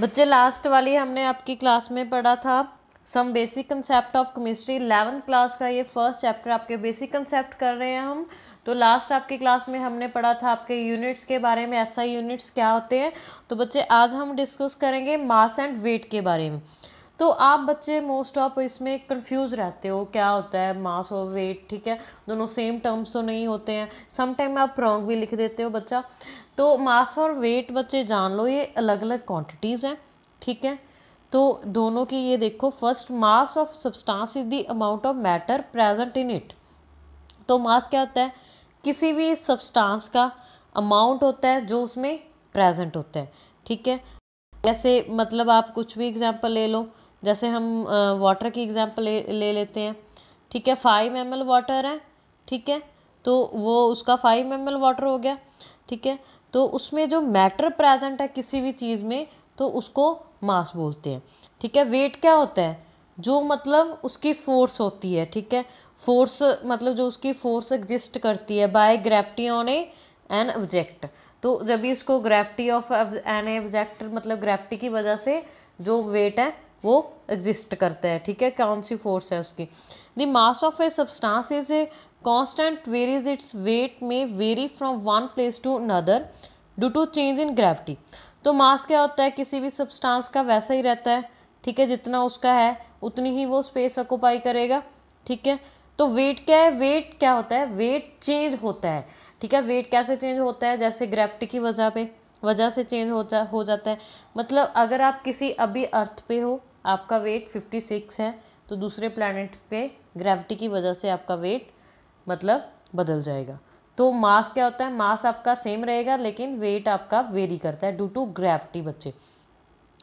बच्चे लास्ट वाली हमने आपकी क्लास में पढ़ा था some basic concept of chemistry eleven class का ये फर्स्ट चैप्टर आपके बेसिक कंसेप्ट कर रहे हैं हम तो लास्ट आपकी क्लास में हमने पढ़ा था आपके यूनिट्स के बारे में ऐसा यूनिट्स क्या होते हैं तो बच्चे आज हम डिस्कस करेंगे मास एंड वेट के बारे में तो आप बच्चे मोस्ट ऑफ इसमें कंफ्यूज रहते हो क्या होता है मास और वेट ठीक है दोनों सेम टर्म्स तो नहीं होते हैं समटाइम आप रॉन्ग भी लिख देते हो बच्चा तो मास और वेट बच्चे जान लो ये अलग अलग क्वांटिटीज़ हैं ठीक है तो दोनों की ये देखो first mass of substance is the amount of matter present in it तो मास क्या होता है किसी भी सब्सटांस का अमाउंट होता है जो उसमें प्रेजेंट होता है ठीक है जैसे मतलब आप कुछ भी एग्जांपल ले लो जैसे हम वाटर की एग्ज़ाम्पल ले, ले लेते हैं ठीक है फाइव एम वाटर है ठीक है तो वो उसका फाइव एम वाटर हो गया ठीक है तो उसमें जो मैटर प्रेजेंट है किसी भी चीज़ में तो उसको मास बोलते हैं ठीक है वेट क्या होता है जो मतलब उसकी फोर्स होती है ठीक है फोर्स मतलब जो उसकी फोर्स एग्जिस्ट करती है by gravity on a an object तो जब भी उसको ग्रेविटी ऑफ एन ऑब्जेक्ट मतलब ग्रेविटी की वजह से जो वेट है वो एग्जिस्ट करता है ठीक है कौन सी फोर्स है उसकी the mass of a substance is a constant varies its weight में vary from one place to another due to change in gravity तो मास क्या होता है किसी भी सब्सटांस का वैसा ही रहता है ठीक है जितना उसका है उतनी ही वो स्पेस ऑक्यूपाई करेगा ठीक है तो वेट क्या है वेट क्या होता है वेट चेंज होता है ठीक है वेट कैसे चेंज होता है जैसे ग्रेविटी की वजह पे वजह से चेंज होता हो जाता है मतलब अगर आप किसी अभी अर्थ पे हो आपका वेट फिफ्टी सिक्स है तो दूसरे प्लानट पे ग्रेविटी की वजह से आपका वेट मतलब बदल जाएगा तो मास क्या होता है मास आपका सेम रहेगा लेकिन वेट आपका वेरी करता है ड्यू टू ग्रेविटी बच्चे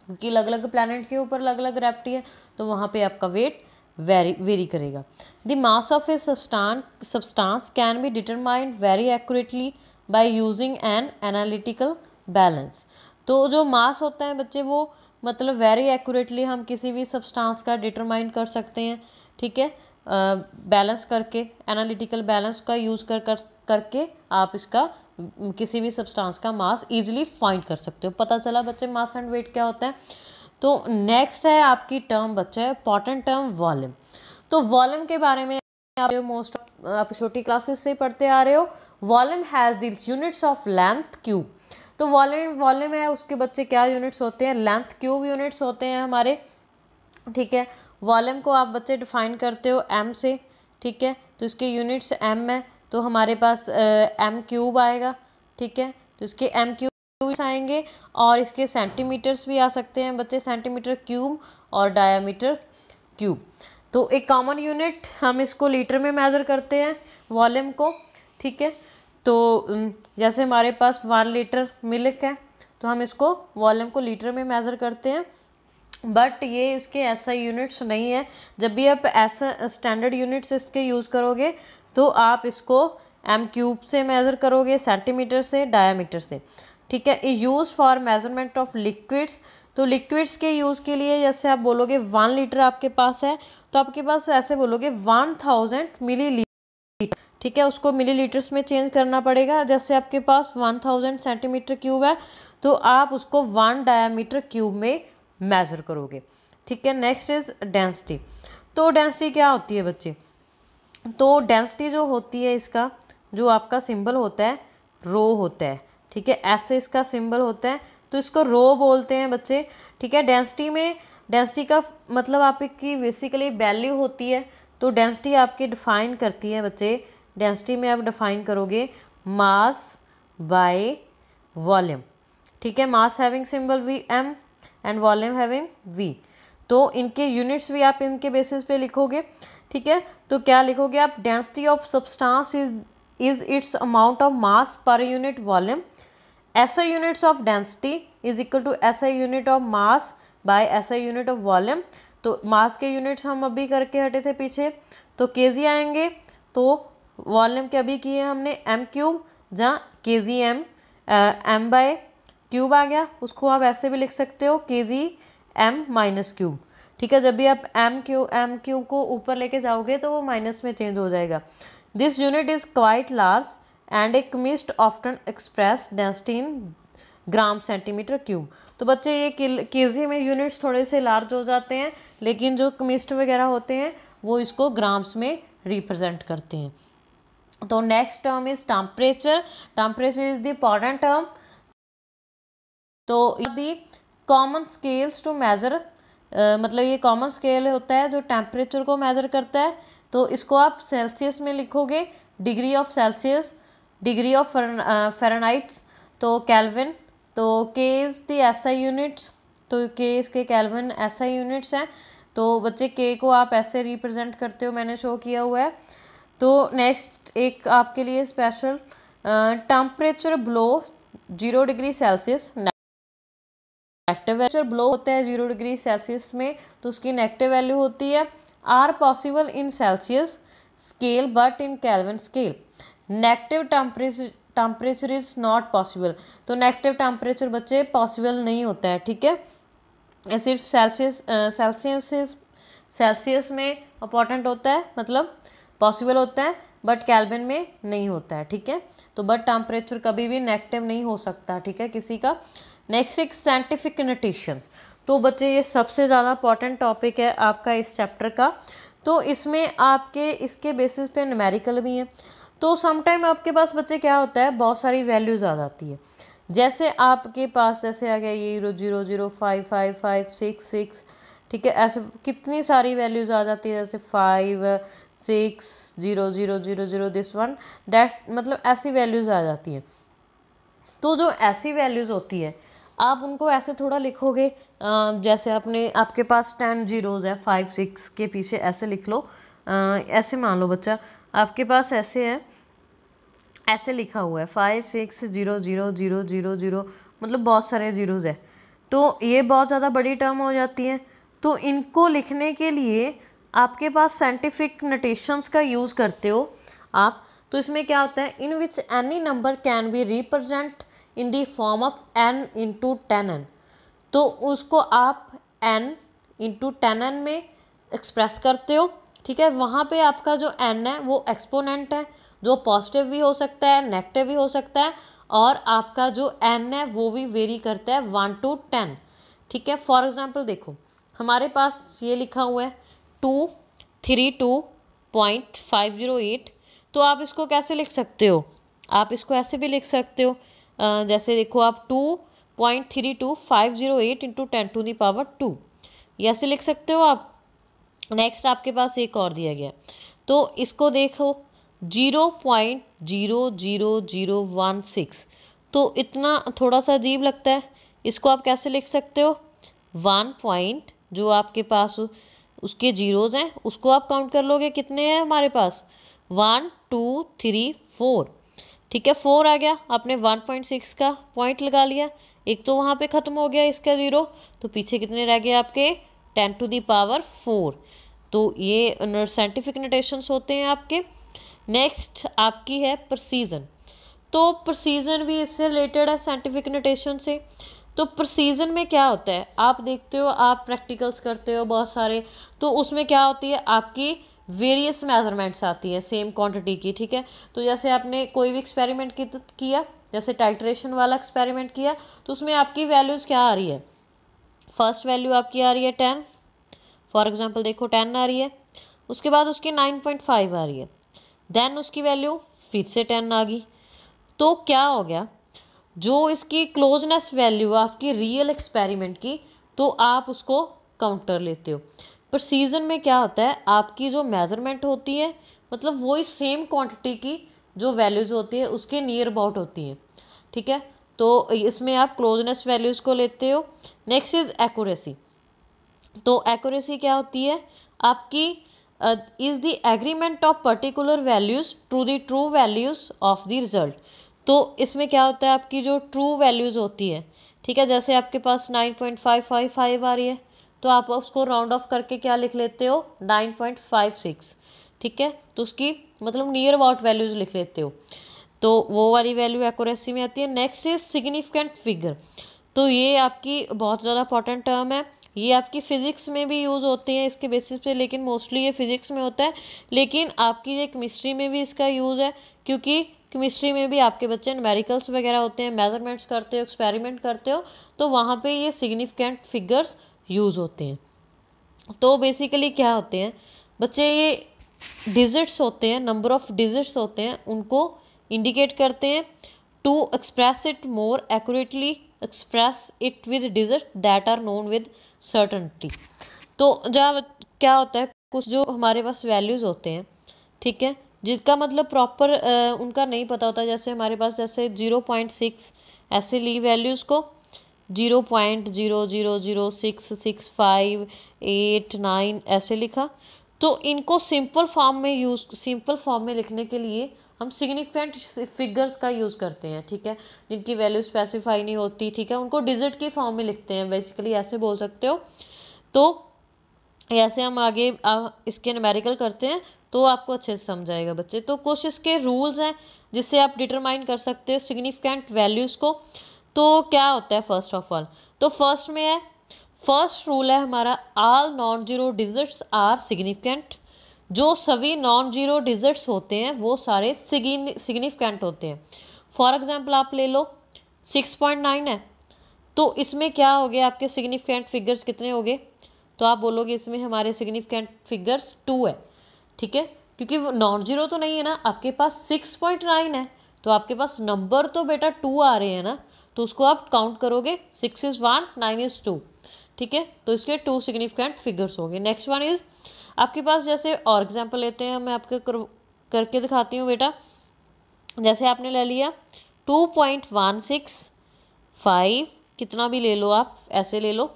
क्योंकि अलग अलग प्लानट के ऊपर अलग अलग ग्रेविटी है तो वहाँ पर आपका वेट वेरी वेरी करेगा the mass of a substance substance can be determined very accurately by using an analytical balance तो जो मास होता है बच्चे वो मतलब वेरी एक्यूरेटली हम किसी भी सब्सटेंस का डिटरमाइन कर सकते हैं ठीक है बैलेंस करके एनालिटिकल बैलेंस का यूज़ कर कर करके आप इसका किसी भी सब्सटेंस का मास इजीली फाइंड कर सकते हो पता चला बच्चे मास एंड वेट क्या होता है तो नेक्स्ट है आपकी टर्म बच्चा इंपॉर्टेंट टर्म वॉल्यूम तो वॉल्यूम के बारे में आप मोस्ट आप छोटी क्लासेस से पढ़ते आ रहे हो volume has this units of length cube तो वॉल्यूम वॉल्यूम है उसके बच्चे क्या यूनिट्स होते हैं लेंथ क्यूब यूनिट्स होते हैं हमारे ठीक है वॉल्यूम को आप बच्चे डिफाइन करते हो एम से ठीक है तो इसके यूनिट्स एम है तो हमारे पास एम क्यूब आएगा ठीक है तो इसके एम क्यूब्स आएंगे और इसके सेंटीमीटर्स भी आ सकते हैं बच्चे सेंटीमीटर क्यूब और डायामीटर क्यूब तो एक कॉमन यूनिट हम इसको लीटर में मेज़र करते हैं वॉल्यूम को ठीक है तो जैसे हमारे पास वन लीटर मिल्क है तो हम इसको वॉल्यूम को लीटर में मेज़र करते हैं बट ये इसके ऐसा यूनिट्स नहीं है जब भी आप ऐसा स्टैंडर्ड यूनिट्स इसके यूज़ करोगे तो आप इसको एम क्यूब से मेज़र करोगे सेंटीमीटर से डायामीटर से ठीक है use for measurement of liquids तो लिक्विड्स के यूज़ के लिए जैसे आप बोलोगे वन लीटर आपके पास है तो आपके पास ऐसे बोलोगे वन थाउजेंड मिली ठीक है उसको मिलीलीटर्स में चेंज करना पड़ेगा जैसे आपके पास वन थाउजेंड सेंटीमीटर क्यूब है तो आप उसको वन डायामीटर क्यूब में मेज़र करोगे ठीक है नेक्स्ट इज़ डेंसिटी तो डेंसिटी क्या होती है बच्चे तो डेंसिटी जो होती है इसका जो आपका सिंबल होता है रो होता है ठीक है ऐसे इसका सिंबल होता है तो इसको रो बोलते हैं बच्चे ठीक है डेंसिटी में डेंसिटी का मतलब आपकी बेसिकली वैल्यू होती है तो डेंसिटी आपकी डिफाइन करती है बच्चे डेंसिटी में आप डिफाइन करोगे मास बाय वॉल्यूम ठीक है mass having symbol V M and volume having V तो इनके यूनिट्स भी आप इनके बेसिस पे लिखोगे ठीक है तो क्या लिखोगे आप density of substance is is its amount of mass per unit volume S I units of density is equal to S I unit of mass by S I unit of volume तो mass के units हम अभी करके हटे थे पीछे तो के जी आएंगे तो वॉल्यूम के अभी किए हमने एम क्यूब जहाँ K G M M by cube आ गया उसको आप ऐसे भी लिख सकते हो के जी एम माइनस क्यूब ठीक है जब भी आप एम क्यू एम क्यूब को ऊपर लेके जाओगे तो वो माइनस में चेंज हो जाएगा this unit is quite large and chemist often express density in gram centimetre cube तो बच्चे ये के जी में यूनिट्स थोड़े से लार्ज हो जाते हैं लेकिन जो कमिस्ट वगैरह होते हैं वो इसको ग्राम्स में रिप्रेजेंट करते हैं तो next term is temperature temperature is the important term तो the common scales to measure मतलब ये कॉमन स्केल होता है जो टेम्परेचर को मेज़र करता है तो इसको आप सेल्सियस में लिखोगे degree of Celsius degree of Fahrenheits तो कैलविन तो के इज़ द ऐसा यूनिट्स तो के इसके कैलविन ऐसा यूनिट्स हैं तो बच्चे के को आप ऐसे रिप्रेजेंट करते हो मैंने शो किया हुआ है तो नेक्स्ट एक आपके लिए special temperature below zero degree Celsius negative वेचर ब्लो होता है जीरो डिग्री सेल्सियस में तो उसकी नेगेटिव वैल्यू होती है are possible in Celsius scale but in Kelvin scale negative temperature temperature is not possible तो नेगेटिव टेम्परेचर बच्चे पॉसिबल नहीं होता है ठीक है सिर्फ सेल्सियस सेल्सियस सेल्सियस में इंपॉर्टेंट होता है मतलब पॉसिबल होता है बट कैल्बिन में नहीं होता है ठीक है तो बट टेम्परेचर कभी भी नेगेटिव नहीं हो सकता ठीक है किसी का नेक्स्ट एक साइंटिफिक नोटेशन तो बच्चे ये सबसे ज़्यादा इंपॉर्टेंट टॉपिक है आपका इस चैप्टर का तो इसमें आपके इसके बेसिस पे नमेरिकल भी हैं तो समटाइम आपके पास बच्चे क्या होता है बहुत सारी वैल्यूज़ आ जाती है जैसे आपके पास जैसे आ गया ये zero zero five five five six six ठीक है ऐसे कितनी सारी वैल्यूज़ आ जाती है जैसे five six zero zero zero zero this one that मतलब ऐसी वैल्यूज़ आ जाती हैं तो जो ऐसी वैल्यूज़ होती है आप उनको ऐसे थोड़ा लिखोगे जैसे आपने आपके पास टेन जीरोज़ है फाइव सिक्स के पीछे ऐसे लिख लो ऐसे मान लो बच्चा आपके पास ऐसे है ऐसे लिखा हुआ है five six zero zero zero zero zero मतलब बहुत सारे ज़ीरोज़ है तो ये बहुत ज़्यादा बड़ी टर्म हो जाती है तो इनको लिखने के लिए आपके पास साइंटिफिक नोटेशंस का यूज़ करते हो आप तो इसमें क्या होता है in which any number can be represent in the form of N into ten N तो उसको आप एन इंटू टेन एन में एक्सप्रेस करते हो ठीक है वहाँ पे आपका जो एन है वो एक्सपोनेंट है जो पॉजिटिव भी हो सकता है नेगेटिव भी हो सकता है और आपका जो एन है वो भी वेरी करता है वन टू टेन ठीक है फॉर एग्ज़ाम्पल देखो हमारे पास ये लिखा हुआ है two three two point five zero eight तो आप इसको कैसे लिख सकते हो आप इसको ऐसे भी लिख सकते हो जैसे देखो आप two point three two five zero eight into ten to the power two ऐसे लिख सकते हो आप नेक्स्ट आपके पास एक और दिया गया तो इसको देखो zero point zero zero zero one six तो इतना थोड़ा सा अजीब लगता है इसको आप कैसे लिख सकते हो वन पॉइंट जो आपके पास हो उसके जीरोज़ हैं उसको आप काउंट कर लोगे कितने हैं हमारे पास वन टू थ्री फोर ठीक है फोर आ गया आपने वन पॉइंट सिक्स का पॉइंट लगा लिया एक तो वहाँ पे ख़त्म हो गया इसका ज़ीरो तो पीछे कितने रह गए आपके ten to the power four तो ये साइंटिफिक नोटेशंस होते हैं आपके नेक्स्ट आपकी है प्रसीजन तो प्रसीजन भी इससे रिलेटेड है साइंटिफिक नोटेशन से तो प्रोसीजन में क्या होता है आप देखते हो आप प्रैक्टिकल्स करते हो बहुत सारे तो उसमें क्या होती है आपकी वेरियस मेजरमेंट्स आती है सेम क्वांटिटी की ठीक है तो जैसे आपने कोई भी एक्सपेरिमेंट तो किया जैसे टाइट्रेशन वाला एक्सपेरिमेंट किया तो उसमें आपकी वैल्यूज़ क्या आ रही है फर्स्ट वैल्यू आपकी आ रही है टेन फॉर एग्जाम्पल देखो टेन आ रही है उसके बाद उसकी नाइन पॉइंट फाइव आ रही है देन उसकी वैल्यू फिर से टेन आ गई तो क्या हो गया जो इसकी क्लोजनेस वैल्यू आपकी रियल एक्सपेरिमेंट की तो आप उसको काउंटर लेते हो पर सीज़न में क्या होता है आपकी जो मेज़रमेंट होती है मतलब वही सेम क्वांटिटी की जो वैल्यूज़ होती है उसके नियर अबाउट होती हैं ठीक है तो इसमें आप क्लोजनेस वैल्यूज़ को लेते हो नेक्स्ट इज़ एक्यूरेसी तो एक्यूरेसी क्या होती है आपकी is the agreement of particular values to the true values of the result तो इसमें क्या होता है आपकी जो ट्रू वैल्यूज़ होती है ठीक है जैसे आपके पास nine point five five five आ रही है तो आप उसको राउंड ऑफ करके क्या लिख लेते हो नाइन पॉइंट फाइव सिक्स ठीक है तो उसकी मतलब नियर अबाउट वैल्यूज़ लिख लेते हो तो वो वाली वैल्यू एक्यूरेसी में आती है नेक्स्ट इज सिग्निफिकेंट फिगर तो ये आपकी बहुत ज़्यादा इंपॉर्टेंट टर्म है ये आपकी फ़िज़िक्स में भी यूज़ होती है इसके बेसिस पे लेकिन मोस्टली ये फ़िज़िक्स में होता है लेकिन आपकी ये केमिस्ट्री में भी इसका यूज़ है क्योंकि केमिस्ट्री में भी आपके बच्चे न्यूमेरिकल्स वगैरह होते हैं मेजरमेंट्स करते हो एक्सपेरिमेंट करते हो तो वहाँ पे ये सिग्निफिकेंट फिगर्स यूज़ होते हैं तो बेसिकली क्या होते हैं बच्चे ये डिजिट्स होते हैं नंबर ऑफ डिजिट्स होते हैं उनको इंडिकेट करते हैं to express it more accurately express it with digit that are known with certainty तो जहाँ क्या होता है कुछ जो हमारे पास वैल्यूज़ होते हैं ठीक है जिसका मतलब प्रॉपर उनका नहीं पता होता जैसे हमारे पास जैसे ज़ीरो पॉइंट सिक्स ऐसे ली वैल्यूज़ को zero point zero zero zero six six five eight nine ऐसे लिखा तो इनको सिंपल फॉर्म में यूज़ सिंपल फॉर्म में लिखने के लिए हम सिग्निफिकेंट फिगर्स का यूज़ करते हैं ठीक है जिनकी वैल्यू स्पेसिफाई नहीं होती ठीक है उनको डिजिट के फॉर्म में लिखते हैं बेसिकली ऐसे बोल सकते हो तो ऐसे हम आगे आ, इसके नमेरिकल करते हैं तो आपको अच्छे से समझ आएगा बच्चे तो कुछ इसके रूल्स हैं जिससे आप डिटरमाइन कर सकते हो सिग्निफिकेंट वैल्यूज़ को तो क्या होता है फर्स्ट ऑफ ऑल तो फर्स्ट में है फर्स्ट रूल है हमारा all non zero digits are significant जो सभी नॉन जीरो डिजिट्स होते हैं वो सारे सिग्निफिकेंट होते हैं फॉर एग्जांपल आप ले लो सिक्स पॉइंट नाइन है तो इसमें क्या हो गया आपके सिग्निफिकेंट फिगर्स कितने हो गए तो आप बोलोगे इसमें हमारे सिग्निफिकेंट फिगर्स टू है ठीक है क्योंकि वो नॉन जीरो तो नहीं है ना आपके पास सिक्स पॉइंट नाइन है तो आपके पास नंबर तो बेटा टू आ रहे हैं ना तो उसको आप काउंट करोगे six is one nine is two ठीक है तो इसके टू सिग्निफिकेंट फिगर्स होंगे नेक्स्ट वन इज़ आपके पास जैसे और एग्जाम्पल लेते हैं मैं आपके कर, करके दिखाती हूँ बेटा जैसे आपने ले लिया two point one six five कितना भी ले लो आप ऐसे ले लो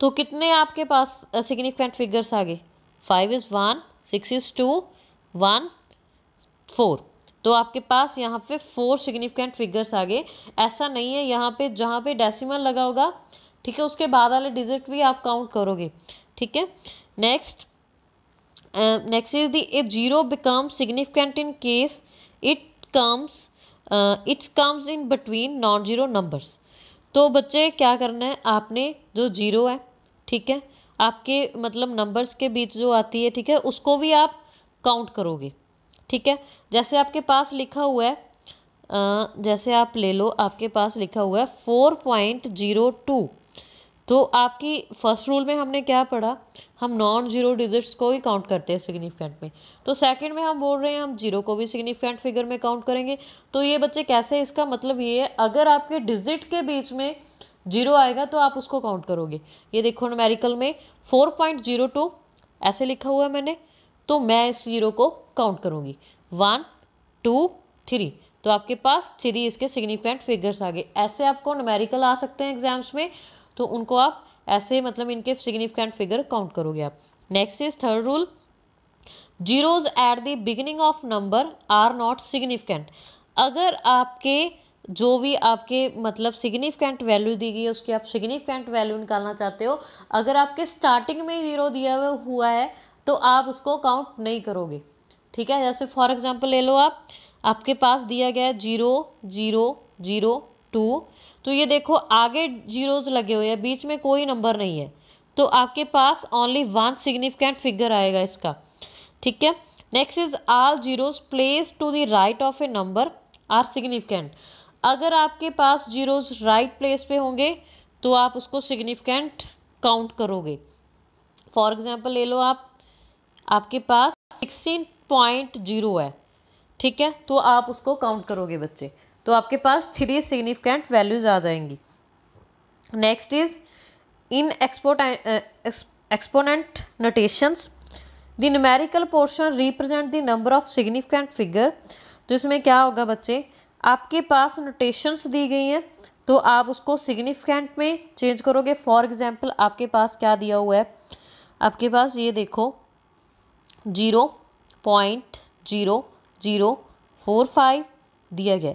तो कितने आपके पास सिग्निफिकेंट फिगर्स आ गए five is one six is two one four तो आपके पास यहाँ पे फोर सिग्निफिकेंट फिगर्स आ गए ऐसा नहीं है यहाँ पे जहाँ पे डेसिमल लगा होगा ठीक है उसके बाद वाले डिजिट भी आप काउंट करोगे ठीक है next next is the if zero become significant in case it comes it's comes in between non zero numbers तो बच्चे क्या करना है आपने जो जीरो है ठीक है आपके मतलब नंबर्स के बीच जो आती है ठीक है उसको भी आप काउंट करोगे ठीक है जैसे आपके पास लिखा हुआ है आ, जैसे आप ले लो आपके पास लिखा हुआ है फोर पॉइंट जीरो टू तो आपकी फर्स्ट रूल में हमने क्या पढ़ा हम नॉन जीरो डिजिट्स को ही काउंट करते हैं सिग्निफिकेंट में तो सेकंड में हम बोल रहे हैं हम जीरो को भी सिग्निफिकेंट फिगर में काउंट करेंगे तो ये बच्चे कैसे इसका मतलब ये है अगर आपके डिजिट के बीच में जीरो आएगा तो आप उसको काउंट करोगे ये देखो नमेरिकल में फोर पॉइंट जीरो टू ऐसे लिखा हुआ है मैंने तो मैं इस जीरो को काउंट करूँगी वन टू थ्री तो आपके पास थ्री इसके सिग्निफिकेंट फिगर्स आ गए ऐसे आपको नमेरिकल आ सकते हैं एग्जाम्स में तो उनको आप ऐसे मतलब इनके सिग्निफिकेंट फिगर काउंट करोगे आप next is third rule zeros at the beginning of number are not significant अगर आपके जो भी आपके मतलब सिग्निफिकेंट वैल्यू दी गई है उसकी आप सिग्निफिकेंट वैल्यू निकालना चाहते हो अगर आपके स्टार्टिंग में ज़ीरो दिया हुआ हुआ है तो आप उसको काउंट नहीं करोगे ठीक है जैसे फॉर एग्जांपल ले लो आप आपके पास दिया गया है जीरो जीरो जीरो टू तो ये देखो आगे जीरोज लगे हुए हैं बीच में कोई नंबर नहीं है तो आपके पास ओनली वन सिग्निफिकेंट फिगर आएगा इसका ठीक है next is all zeros place to the right of a number are significant अगर आपके पास जीरोस राइट प्लेस पे होंगे तो आप उसको सिग्निफिकेंट काउंट करोगे फॉर एग्जांपल ले लो आप आपके पास सिक्सटीन पॉइंट जीरो है ठीक है तो आप उसको काउंट करोगे बच्चे तो आपके पास थ्री सिग्निफिकेंट वैल्यूज़ आ जाएंगी next is in export exponent notations the numerical portion represent the number of significant figure तो इसमें क्या होगा बच्चे आपके पास नोटेशंस दी गई हैं तो आप उसको सिग्निफिकेंट में चेंज करोगे फॉर एग्जांपल आपके पास क्या दिया हुआ है आपके पास ये देखो zero point zero zero four five दिया गया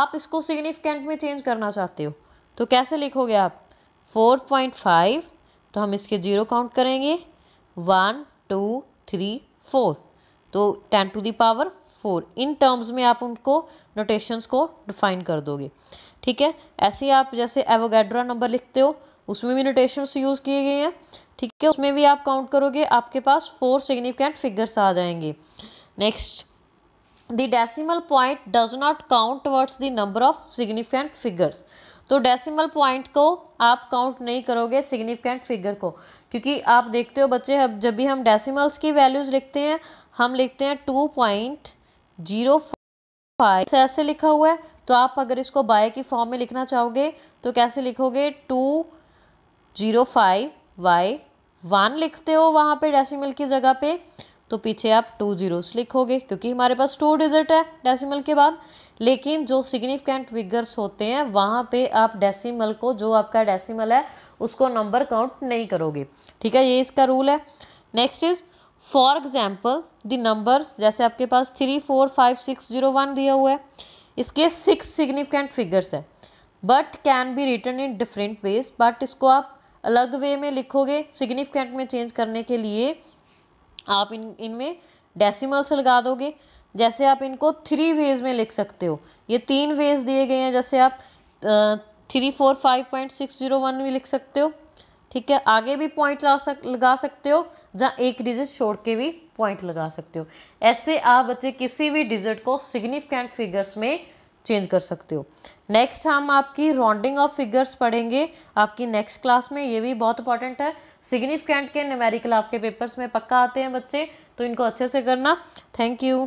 आप इसको सिग्निफिकेंट में चेंज करना चाहते हो तो कैसे लिखोगे आप फोर पॉइंट फाइव तो हम इसके जीरो काउंट करेंगे वन टू थ्री फोर तो ten to the power four in terms में आप उनको नोटेशंस को डिफाइन कर दोगे ठीक है ऐसे ही आप जैसे एवोगैड्रा नंबर लिखते हो उसमें भी नोटेशंस यूज़ किए गए हैं ठीक है उसमें भी आप काउंट करोगे आपके पास फोर सिग्निफिकेंट फिगर्स आ जाएंगे next the decimal point does not count towards the number of significant figures तो डेसिमल पॉइंट को आप काउंट नहीं करोगे सिग्निफिकेंट फिगर को क्योंकि आप देखते हो बच्चे अब जब भी हम डेसिमल्स की वैल्यूज़ लिखते हैं हम लिखते हैं टू पॉइंट जीरो फाइव ऐसे लिखा हुआ है तो आप अगर इसको बाय की फॉर्म में लिखना चाहोगे तो कैसे लिखोगे two zero five Y one लिखते हो वहाँ पे डेसिमल की जगह पे तो पीछे आप टू जीरोस लिखोगे क्योंकि हमारे पास टू डिजिट है डेसिमल के बाद लेकिन जो सिग्निफिकेंट फिगर्स होते हैं वहाँ पे आप डेसिमल को जो आपका डेसिमल है उसको नंबर काउंट नहीं करोगे ठीक है ये इसका रूल है next is for example the number जैसे आपके पास three four five six zero one दिया हुआ है इसके सिक्स सिग्निफिकेंट फिगर्स है but can be written in different ways but इसको आप अलग वे में लिखोगे सिग्निफिकेंट में चेंज करने के लिए आप इन इनमें डेसिमल्स लगा दोगे जैसे आप इनको थ्री वेज में लिख सकते हो ये तीन वेज दिए गए हैं जैसे आप three four five point six zero one भी लिख सकते हो ठीक है आगे भी पॉइंट लगा सक लगा सकते हो जहाँ एक डिजिट छोड़ के भी पॉइंट लगा सकते हो ऐसे आप बच्चे किसी भी डिजिट को सिग्निफिकेंट फिगर्स में चेंज कर सकते हो नेक्स्ट हम आपकी राउंडिंग ऑफ फिगर्स पढ़ेंगे आपकी नेक्स्ट क्लास में ये भी बहुत इंपॉर्टेंट है सिग्निफिकेंट के न्यूमेरिकल आपके पेपर्स में पक्का आते हैं बच्चे तो इनको अच्छे से करना थैंक यू